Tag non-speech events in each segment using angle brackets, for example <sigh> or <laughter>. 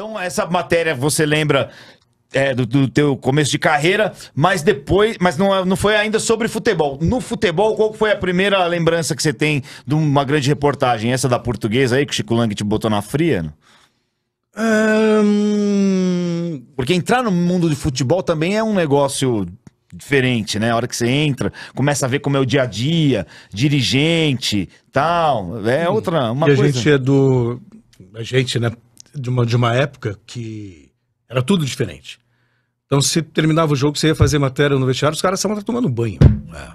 Então, essa matéria você lembra é, do, do, teu começo de carreira, mas depois, mas não, é, não foi ainda sobre futebol. No futebol, qual foi a primeira lembrança que você tem de uma grande reportagem? Essa da portuguesa aí, que o Chico Lang te botou na fria? Né? Um... Porque entrar no mundo de futebol também é um negócio diferente, né? A hora que você entra, começa a ver como é o dia a dia, dirigente, tal. É outra uma e coisa. A gente é do a gente, né, de uma, de uma época que era tudo diferente. Então, se terminava o jogo, você ia fazer matéria no vestiário, os caras estavam tomando banho. É.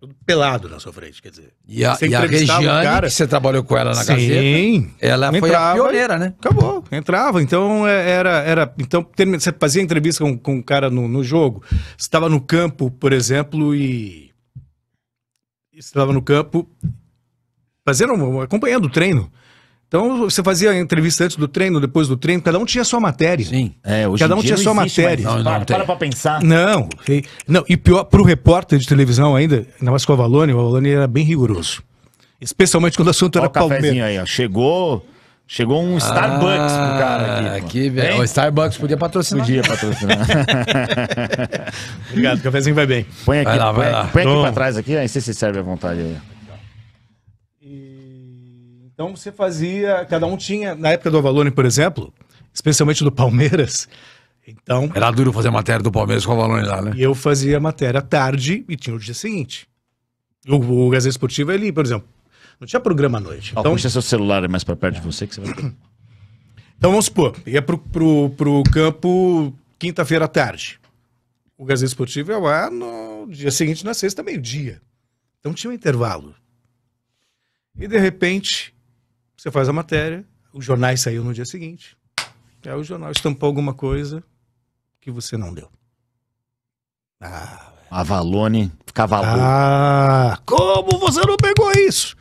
Tudo pelado na sua frente, quer dizer. E a, e a Regiane, cara... que você trabalhou com ela na Sim, Gazeta, ela entrava, foi a pioneira, né? Acabou, entrava. Então, é, era... era então, você fazia entrevista com, com o cara no, no jogo, estava no campo, por exemplo, e... Estava no campo, fazendo, acompanhando o treino. Então, você fazia entrevista antes do treino, depois do treino, cada um tinha sua matéria. Sim. É, hoje Cada um tinha sua matéria. Não, não, para, para pra pensar. Não. E, não, e pior, pro repórter de televisão ainda, ainda mais com o Avalone, o Avalone era bem rigoroso. Especialmente quando o assunto Olha era o Palmeiras. aí, ó. Chegou... Chegou um Starbucks ah, pro cara aqui. Aqui, velho. O Starbucks podia patrocinar. Podia patrocinar. <laughs> Obrigado, o cafezinho vai bem. Põe aqui, vai lá, põe, vai lá. põe aqui pra trás aqui, aí você se serve à vontade aí. Então você fazia, cada um tinha, na época do Avalone, por exemplo, especialmente do Palmeiras, então... Era duro fazer matéria do Palmeiras com o Avalone lá, né? E eu fazia matéria tarde e tinha o dia seguinte. O, o Gazeta Esportiva, ali, por exemplo, não tinha programa à noite. Então, oh, seu celular mais para perto de você que você vai... <coughs> Então vamos supor, ia pro, pro, pro campo quinta-feira à tarde. O Gazeta Esportiva é lá no dia seguinte, na sexta, meio-dia. Então tinha um intervalo. E de repente, você faz a matéria, o jornal saiu no dia seguinte. Aí é, o jornal estampou alguma coisa que você não deu. Ah, Avalone ficava louco. Ah, como você não pegou isso?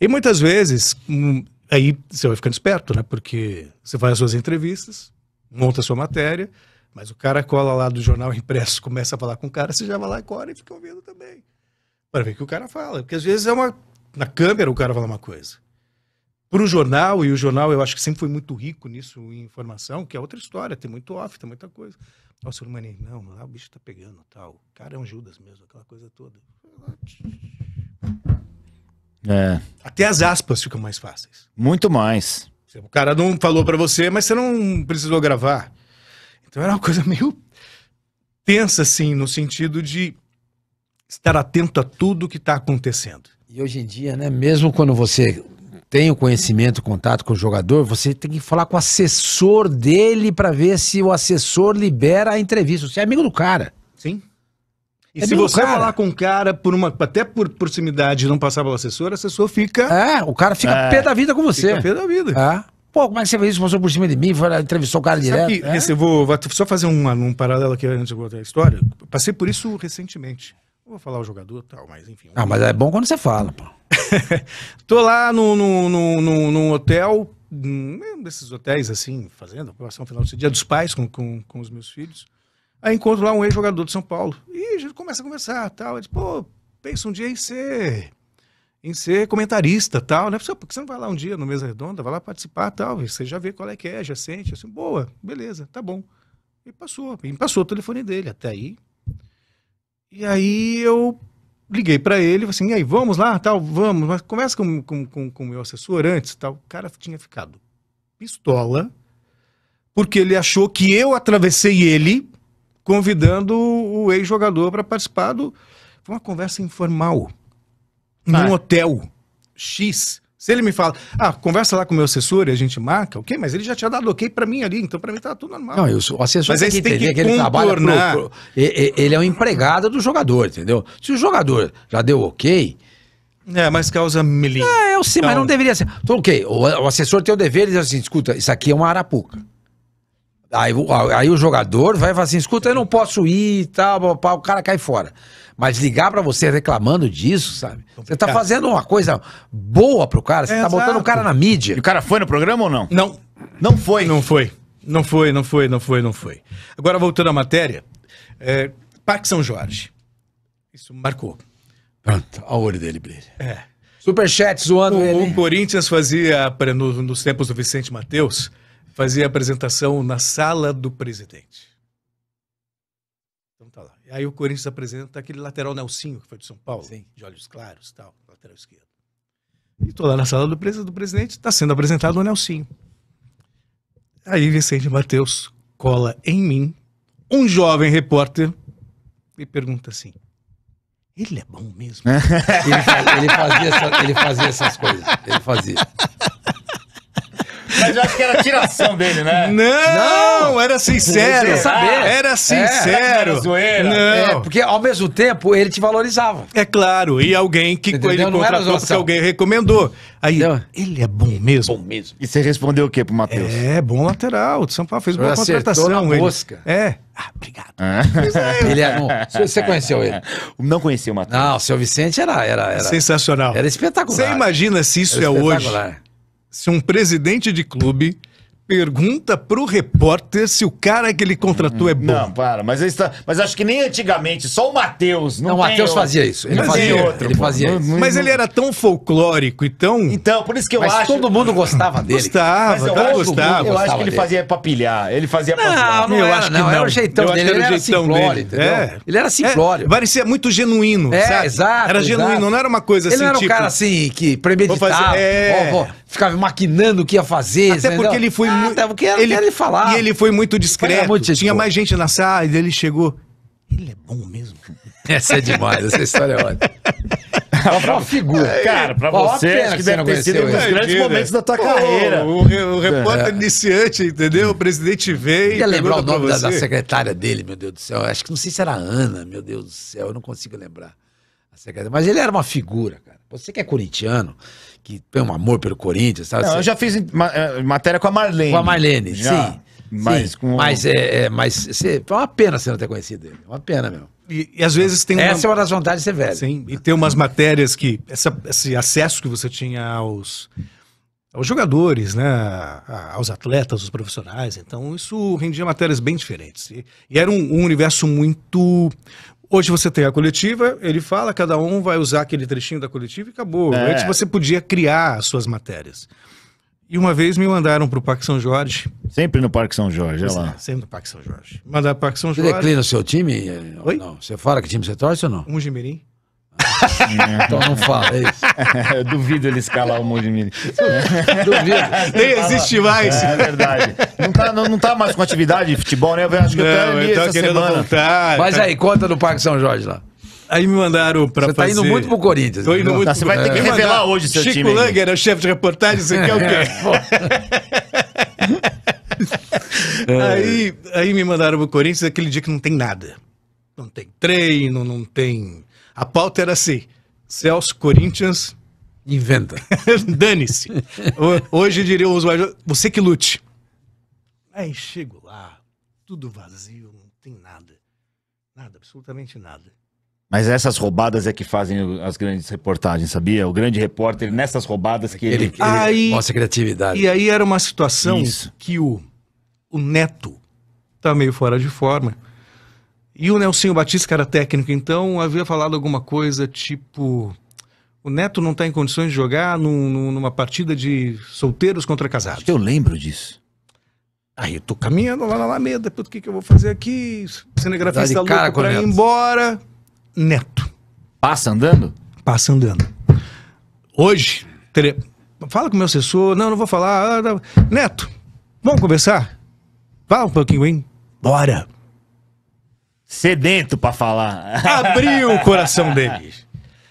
E muitas vezes, hum, aí você vai ficando esperto, né? Porque você faz as suas entrevistas, monta a sua matéria, mas o cara cola lá do jornal impresso, começa a falar com o cara, você já vai lá e cola e fica ouvindo também. Para ver o que o cara fala. Porque às vezes é uma. Na câmera o cara fala uma coisa para o jornal, e o jornal eu acho que sempre foi muito rico nisso, em informação, que é outra história, tem muito off, tem muita coisa. nossa o Silmani, não, lá o bicho tá pegando tal. O cara é um Judas mesmo, aquela coisa toda. É. Até as aspas ficam mais fáceis. Muito mais. O cara não falou para você, mas você não precisou gravar. Então era uma coisa meio tensa, assim, no sentido de estar atento a tudo que está acontecendo. E hoje em dia, né, mesmo quando você tem o conhecimento, o contato com o jogador, você tem que falar com o assessor dele para ver se o assessor libera a entrevista. Você é amigo do cara. Sim. E é se você cara. falar com o cara por uma até por proximidade não passar pelo assessor, o assessor fica É, o cara fica é, pé da vida com você. Fica pé da vida. É. Pô, como é que você fez isso? Passou por cima de mim, foi entrevistou o cara você direto. Que, é? eu vou, vou, só fazer um, um paralelo aqui antes de contar a história. Passei por isso recentemente. Não vou falar o jogador tal, mas enfim. Ah, mas é bom quando você fala, pô. <laughs> Tô lá no, no, no, no, no hotel, um desses hotéis assim, fazendo passar um final de dia dos pais com, com, com os meus filhos. Aí encontro lá um ex-jogador de São Paulo. E a gente começa a conversar tal. Ele diz, pô, pensa um dia em ser em ser comentarista tal, né? Ah, porque você não vai lá um dia no Mesa Redonda, vai lá participar tal, você já vê qual é que é, já sente, assim, boa, beleza, tá bom. E passou, e passou o telefone dele, até aí, e aí eu liguei para ele, assim, e aí, vamos lá, tal, vamos, mas conversa com o com, com, com meu assessor antes, tal. O cara tinha ficado pistola, porque ele achou que eu atravessei ele, convidando o ex-jogador para participar do... Foi uma conversa informal, num ah. hotel X. Se ele me fala, ah, conversa lá com o meu assessor e a gente marca, ok, mas ele já tinha dado ok para mim ali, então para mim tá tudo normal. Não, eu o assessor mas tem, que tem que, que ele trabalha pro, pro, ele é um empregado do jogador, entendeu? Se o jogador já deu ok, é, mas causa milímetros. É, eu sei, então... mas não deveria ser. Então, ok, o, o assessor tem o dever de dizer assim, escuta, isso aqui é uma arapuca. Aí, aí o jogador vai fala assim, escuta, eu não posso ir e tal, o cara cai fora. Mas ligar para você reclamando disso, sabe? Você tá fazendo uma coisa boa pro cara, você é tá exato. botando o cara na mídia. E o cara foi no programa ou não? Não. Não foi. Não foi. Não foi, não foi, não foi, não foi. Agora, voltando à matéria, é, Parque São Jorge. Isso marcou. Pronto, a olho dele brilha. É. Superchat zoando o, ele. O Corinthians fazia, no, nos tempos do Vicente Mateus, fazia apresentação na sala do presidente. Então tá lá. E aí o Corinthians apresenta aquele lateral Nelsinho, que foi de São Paulo, Sim. de olhos claros tal, lateral esquerdo. E tô lá na sala do, pres do presidente, está sendo apresentado o Nelsinho. Aí Vicente Mateus cola em mim um jovem repórter e pergunta assim: ele é bom mesmo? <laughs> ele, ele, fazia essa, ele fazia essas coisas. Ele fazia verdade, eu acho que era tiração dele, né? Não, não, era sincero. Queria saber. Era é, sincero. É, zoeira. Não. É, porque ao mesmo tempo ele te valorizava. É claro, e alguém que ele não contratou porque alguém recomendou. Aí, ele é bom mesmo. bom mesmo. E você respondeu o quê pro Matheus? É, bom lateral. O São Paulo fez boa contratação. Na ele. Mosca. É. Ah, obrigado. Ah. Ele é, você conheceu ele? <laughs> Não conheci o Matheus. Não, o seu Vicente era, era, era. Sensacional. Era espetacular. Você imagina se isso era é hoje? se um presidente de clube pergunta pro repórter se o cara que ele contratou é uhum. bom. Não, para, mas está, mas acho que nem antigamente, só o Matheus, não, não o Matheus fazia isso. Ele fazia, outro, ele fazia isso. mas ele era tão folclórico e tão Então, por isso que eu mas acho todo mundo gostava dele. Gostava, mas eu gostava. Eu acho que ele fazia pilhar, ele fazia Não, não eu era, acho que não, era o jeitão dele, ele era, simplório, dele. entendeu? É. Ele era é, simplório. É, parecia muito genuíno, é, sabe? Exato, era genuíno, não era uma coisa assim, Ele era um tipo, cara assim que premeditava, é ficava maquinando o que ia fazer. Até porque ele foi ah, muito. Tá, Até porque ele, ele falar. E ele foi muito discreto. Foi Tinha mais gente na sala e ele chegou. Ele é bom mesmo. <laughs> Essa é demais, essa história é ótima. Só <laughs> uma figura. É, cara, pra você, acho que deve ter sido um dos grandes né? momentos da tua Pô, carreira. O, o, repórter é. iniciante, entendeu? O presidente veio. Queria lembrar o nome da, da, secretária dele, meu Deus do céu. acho que não sei se era Ana, meu Deus do céu. Eu não consigo lembrar. A secretária. Mas ele era uma figura, cara. Você que é corintiano, que tem um amor pelo Corinthians, sabe? Não, eu já fiz é, matéria com a Marlene. Com a Marlene, já. sim. Mas, sim, com... mas, é, é mas cê, uma pena você não ter conhecido ele. Uma pena mesmo. E, e às vezes tem. Essa é uma das vontades de ser velho. Sim, e tem umas matérias que. Essa, esse acesso que você tinha aos, aos jogadores, né? aos atletas, aos profissionais. Então, isso rendia matérias bem diferentes. E, e era um, um, universo muito, Hoje você tem a coletiva, ele fala, cada um vai usar aquele trechinho da coletiva e acabou. É. Antes você podia criar as suas matérias. E uma vez me mandaram para o Parque São Jorge. Sempre no Parque São Jorge, é lá. Sempre no Parque São Jorge. Mandar para o Parque São Jorge. Você declina o seu time? Oi? Não. Você fala que time você torce ou não? Um Jimirim. É. então não fala, é isso. <laughs> Duvido ele escalar o monte de <laughs> Duvido. Nem existe mais. É, é verdade. Não tá, não, não tá mais com atividade de futebol, né? Eu acho que não, eu tô li essa semana. Voltar, Mas tá... aí, conta do Parque São Jorge lá. Aí me mandaram pra Você fazer... tá indo muito pro Corinthians. Tô indo muito tá, pro... Você vai ter que me revelar hoje seu Chico time. Chico Langer é o chefe de reportagem, você quer o quê? <laughs> aí, aí me mandaram pro Corinthians aquele dia que não tem nada. Não tem treino, não tem a pauta era assim: Celso Corinthians. Inventa. <laughs> Dane-se. Hoje diria o usuário Você que lute. Aí é, chego lá, tudo vazio, não tem nada. Nada, absolutamente nada. Mas essas roubadas é que fazem as grandes reportagens, sabia? O grande repórter, nessas roubadas que ele, ele, ele mostra criatividade. E aí era uma situação Isso. que o, o neto tá meio fora de forma. E o Nelsinho Batista, que era técnico, então, havia falado alguma coisa tipo: o Neto não está em condições de jogar num, numa partida de solteiros contra casados. eu lembro disso. Aí eu tô caminhando lá na Alameda, o que, que eu vou fazer aqui? Cinegrafista tá louco cara, ir Neto. embora. Neto. Passa andando? Passa andando. Hoje, tere... fala com o meu assessor. Não, não vou falar. Ah, tá. Neto, vamos conversar? Fala um pouquinho, hein? Bora sedento para falar. Abriu o coração <laughs> deles.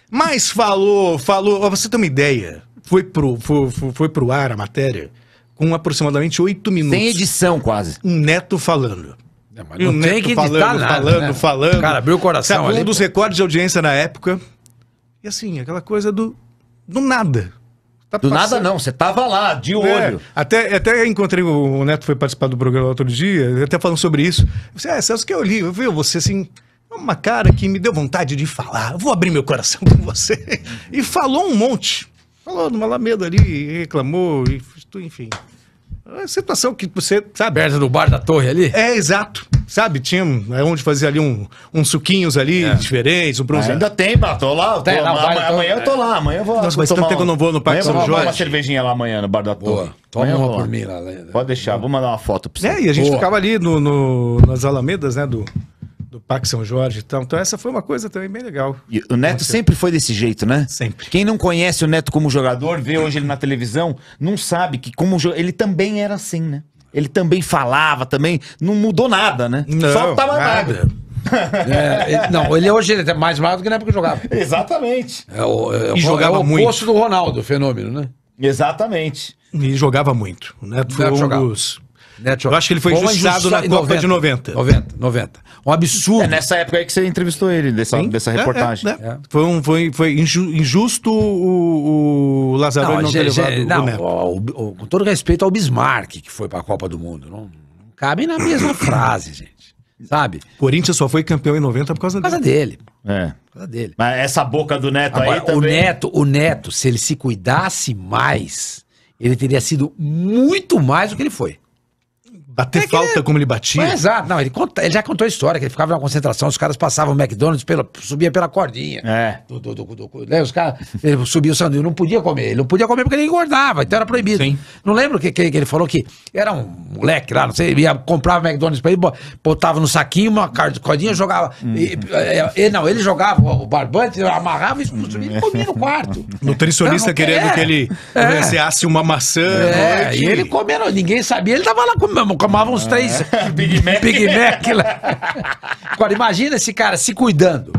Mas falou, falou. Pra você ter uma ideia, foi pro, foi, foi pro ar a matéria com aproximadamente oito minutos. Sem edição, quase. Um neto falando. É, mas não um tem neto que falando, falando, nada, falando, né? falando. Cara, abriu o coração. Acabou ali, um dos pô. recordes de audiência na época. E assim, aquela coisa do. do nada. Tá do passando... nada não, você tava lá, de é, olho. até, até encontrei, o Neto foi participar do programa outro dia, até falando sobre isso. Você, é, ah, Celso, que eu li, eu vi você assim, é uma cara que me deu vontade de falar. vou abrir meu coração com você. <laughs> E falou um monte. Falou numa Alameda ali, reclamou, e, enfim. É a situação que você. Sabe? Perto do bar da torre ali? É, exato. Sabe, tinha é onde fazia ali um, uns suquinhos ali é. diferentes, um bronze. É. Ainda tem, pá, tô lá. Tô, não, amanhã, tô, amanhã eu tô lá, amanhã eu vou lá. Nossa, mas tanto tempo que eu não vou no Parque São Jorge. Vou uma cervejinha lá amanhã no Bar da Torre. Toma indo uma por mim lá. Né? Pode deixar, vou mandar uma foto pra você. É, e a gente Boa. ficava ali no, no, nas alamedas, né, do, do Parque São Jorge. Então, então, essa foi uma coisa também bem legal. E o Neto sempre foi desse jeito, né? Sempre. Quem não conhece o Neto como jogador, vê hoje ele na televisão, não sabe que como ele também era assim, né? Ele também falava, também não mudou nada, né? Não, Faltava nada. é, não, ele hoje ele é mais magro do que na época que jogava. Exatamente. É o, é, e jogava é o muito. do Ronaldo, o fenômeno, né? Exatamente. E jogava muito. O Neto foi um jogava. dos né, eu acho que ele foi injustiçado na Copa 90, de 90. 90, 90. Um absurdo. É nessa época aí que você entrevistou ele, dessa, dessa reportagem. É, é, né? é. Foi, um, foi, foi injusto o, o Lazaro não, não ter levado não, o, o, o, Com todo respeito ao Bismarck, que foi para a Copa do Mundo. Não, não cabem na mesma <coughs> frase, gente. Sabe? Corinthians só foi campeão em 90 por causa, por causa dele. É. Por causa dele. Mas essa boca do Neto Agora, aí o Neto, o Neto, se ele se cuidasse mais, ele teria sido muito mais do que ele foi bater é falta ele... como ele batia. Mas, exato, ah, não, ele, conta, ele já contou a história, que ele ficava na concentração, os caras passavam o McDonald's, pela, subia pela cordinha. É. Do, do, do, do né, os caras, ele subia o sanduíche, não podia comer, ele não podia comer porque ele engordava, então era proibido. Sim. Não lembro que, que, que, ele falou que era um moleque lá, não sei, ia comprar o McDonald's pra ele, botava no saquinho uma cordinha, jogava. Uhum. E, é, é, ele, não, ele jogava o barbante, amarrava e subia e comia no quarto. Nutricionista então, querendo que ele é. uma maçã. É, né? e ele comendo, ninguém sabia, ele tava lá comendo Comava uns ah, três é? <laughs> Big Mac. Big Mac lá. Agora, imagina esse cara se cuidando.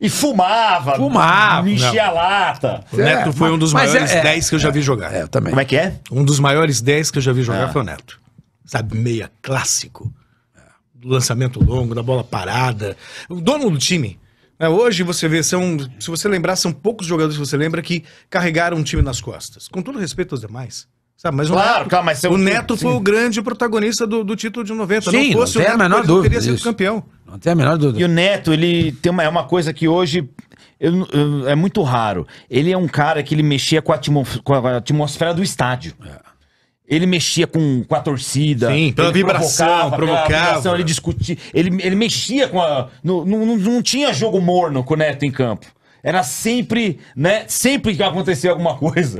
E fumava. Fumava. Enchia a lata. O Neto É, foi um dos é, maiores é- é- que eu já vi jogar. É, eu também. Como é que é? Um dos maiores 10 que eu já vi jogar é. foi o Neto. Sabe, meia clássico. Do lançamento longo, da bola parada. O dono do time. Né, hoje você vê, são, se você lembrar, são poucos jogadores que você lembra que carregaram um time nas costas. Com todo respeito aos demais. Sabe, mas claro, o Neto, calma, mas é o Neto foi o grande protagonista do, do título de 90. Sim, não fosse não tem o Neto, a menor dúvida, teria sido isso. campeão. Não tem a menor dúvida. E o Neto, ele tem uma, é uma coisa que hoje eu, eu, é muito raro. Ele é um cara que ele mexia com a, com a atmosfera do estádio. É. Ele mexia com, com a torcida. Sim, pela vibração, provocava. provocava. Vibração, ele discutia. Ele, ele mexia com a. No, no, não tinha jogo morno com o Neto em campo era sempre, né? Sempre que acontecia alguma coisa.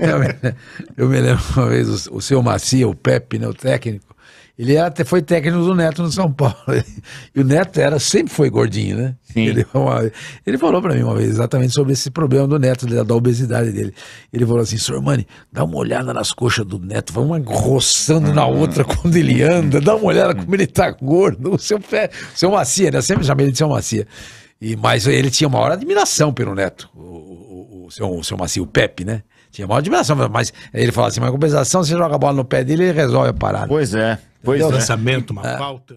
eu, <laughs> me, eu, me, lembro uma vez o, o seu Macia, o Pepe, né, o técnico, ele até foi técnico do Neto no São Paulo. <laughs> E o Neto era, sempre foi gordinho, né? Sim. Ele, uma, ele falou para mim uma vez exatamente sobre esse problema do Neto, da, da obesidade dele. Ele falou assim, Sr. Mani, dá uma olhada nas coxas do Neto, vai uma roçando na ah. outra quando ele anda, dá uma olhada hum. como ele tá gordo. O seu pé, o seu Macia, né? Eu sempre chamei ele de seu Macia. E, mas ele tinha maior admiração pelo Neto, o, o, o, seu, o seu Macio, Pepe, né? Tinha maior admiração, mas ele falava assim, mas compensação, você joga a bola no pé dele e resolve a parada. Pois é, pois Entendeu? é. Lançamento, uma é. falta.